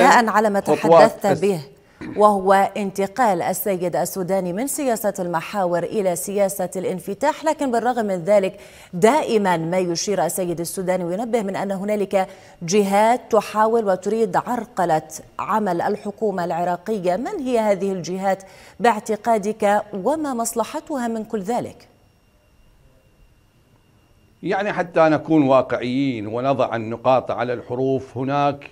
بناء على ما تحدثت به وهو انتقال السيد السوداني من سياسة المحاور إلى سياسة الانفتاح لكن بالرغم من ذلك دائما ما يشير السيد السوداني وينبه من أن هنالك جهات تحاول وتريد عرقلة عمل الحكومة العراقية من هي هذه الجهات باعتقادك وما مصلحتها من كل ذلك؟ يعني حتى نكون واقعيين ونضع النقاط على الحروف هناك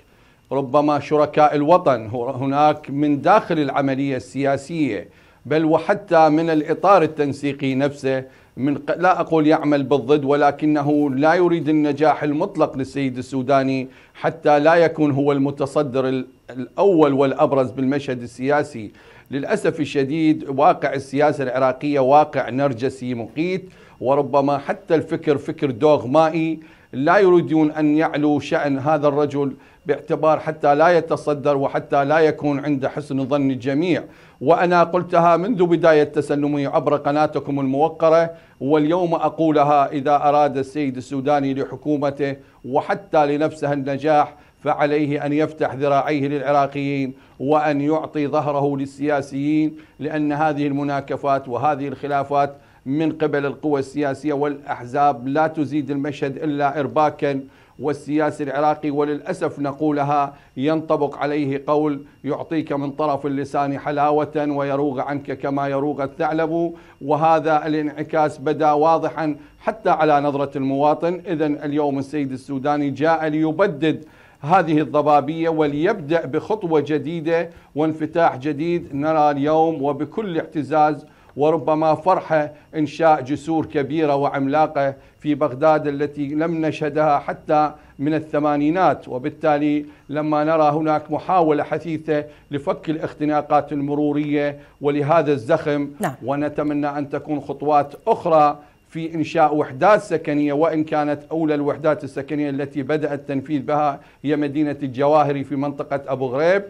ربما شركاء الوطن هناك من داخل العملية السياسية بل وحتى من الإطار التنسيقي نفسه من لا أقول يعمل بالضد ولكنه لا يريد النجاح المطلق للسيد السوداني حتى لا يكون هو المتصدر الأول والأبرز بالمشهد السياسي للأسف الشديد واقع السياسة العراقية واقع نرجسي مقيت وربما حتى الفكر فكر دوغمائي لا يريدون أن يعلو شأن هذا الرجل باعتبار حتى لا يتصدر وحتى لا يكون عند حسن ظن الجميع وأنا قلتها منذ بداية تسلمي عبر قناتكم الموقرة واليوم أقولها إذا أراد السيد السوداني لحكومته وحتى لنفسه النجاح فعليه أن يفتح ذراعيه للعراقيين وأن يعطي ظهره للسياسيين لأن هذه المناكفات وهذه الخلافات من قبل القوى السياسية والأحزاب لا تزيد المشهد إلا إرباكا والسياسي العراقي وللأسف نقولها ينطبق عليه قول يعطيك من طرف اللسان حلاوة ويروغ عنك كما يروغ الثعلب وهذا الانعكاس بدا واضحا حتى على نظرة المواطن إذا اليوم السيد السوداني جاء ليبدد هذه الضبابية وليبدأ بخطوة جديدة وانفتاح جديد نرى اليوم وبكل اعتزاز وربما فرحة إنشاء جسور كبيرة وعملاقة في بغداد التي لم نشهدها حتى من الثمانينات وبالتالي لما نرى هناك محاولة حثيثة لفك الاختناقات المرورية ولهذا الزخم نعم. ونتمنى أن تكون خطوات أخرى في إنشاء وحدات سكنية وإن كانت أولى الوحدات السكنية التي بدأ التنفيذ بها هي مدينة الجواهري في منطقة أبو غريب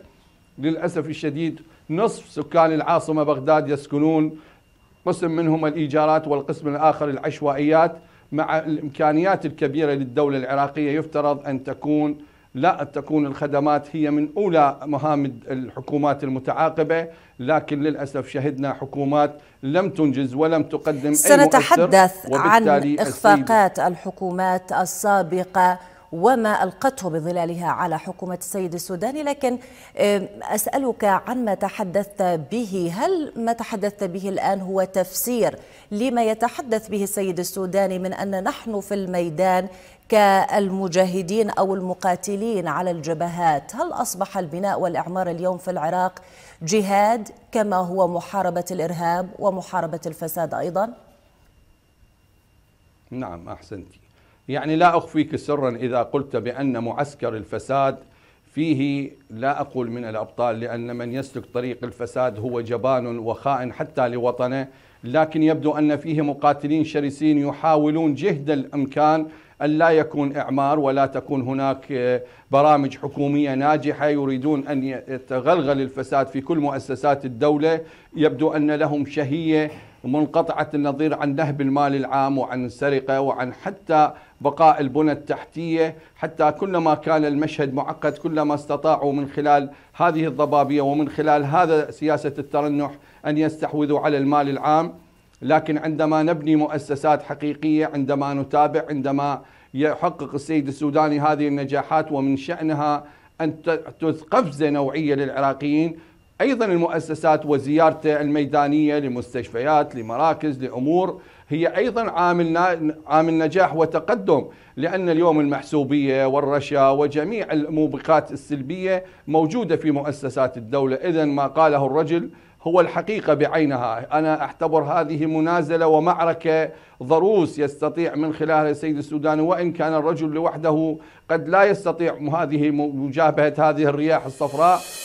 للأسف الشديد نصف سكان العاصمة بغداد يسكنون قسم منهم الإيجارات والقسم الآخر العشوائيات مع الإمكانيات الكبيرة للدولة العراقية يفترض أن تكون لا تكون الخدمات هي من أولى مهام الحكومات المتعاقبة لكن للأسف شهدنا حكومات لم تنجز ولم تقدم أي سنتحدث عن إخفاقات الحكومات السابقة وما ألقته بظلالها على حكومة السيد السوداني لكن أسألك عن ما تحدثت به هل ما تحدثت به الآن هو تفسير لما يتحدث به السيد السوداني من أن نحن في الميدان كالمجاهدين أو المقاتلين على الجبهات هل أصبح البناء والإعمار اليوم في العراق جهاد كما هو محاربة الإرهاب ومحاربة الفساد أيضا؟ نعم أحسنتي يعني لا أخفيك سرا إذا قلت بأن معسكر الفساد فيه لا أقول من الأبطال لأن من يسلك طريق الفساد هو جبان وخائن حتى لوطنه لكن يبدو أن فيه مقاتلين شرسين يحاولون جهد الإمكان أن لا يكون إعمار ولا تكون هناك آه، برامج حكومية ناجحة يريدون أن يتغلغل الفساد في كل مؤسسات الدولة يبدو أن لهم شهية منقطعة النظير عن نهب المال العام وعن السرقة وعن حتى بقاء البنى التحتية حتى كلما كان المشهد معقد كلما استطاعوا من خلال هذه الضبابية ومن خلال هذا سياسة الترنح أن يستحوذوا على المال العام لكن عندما نبني مؤسسات حقيقية عندما نتابع عندما يحقق السيد السوداني هذه النجاحات ومن شأنها أن تثقفز نوعية للعراقيين أيضا المؤسسات وزيارته الميدانية لمستشفيات لمراكز لأمور هي أيضا عامل عامل نجاح وتقدم لأن اليوم المحسوبية والرشا وجميع الموبقات السلبية موجودة في مؤسسات الدولة إذا ما قاله الرجل هو الحقيقة بعينها أنا أعتبر هذه منازلة ومعركة ضروس يستطيع من خلالها السيد السوداني وإن كان الرجل لوحده قد لا يستطيع هذه مجابهة هذه الرياح الصفراء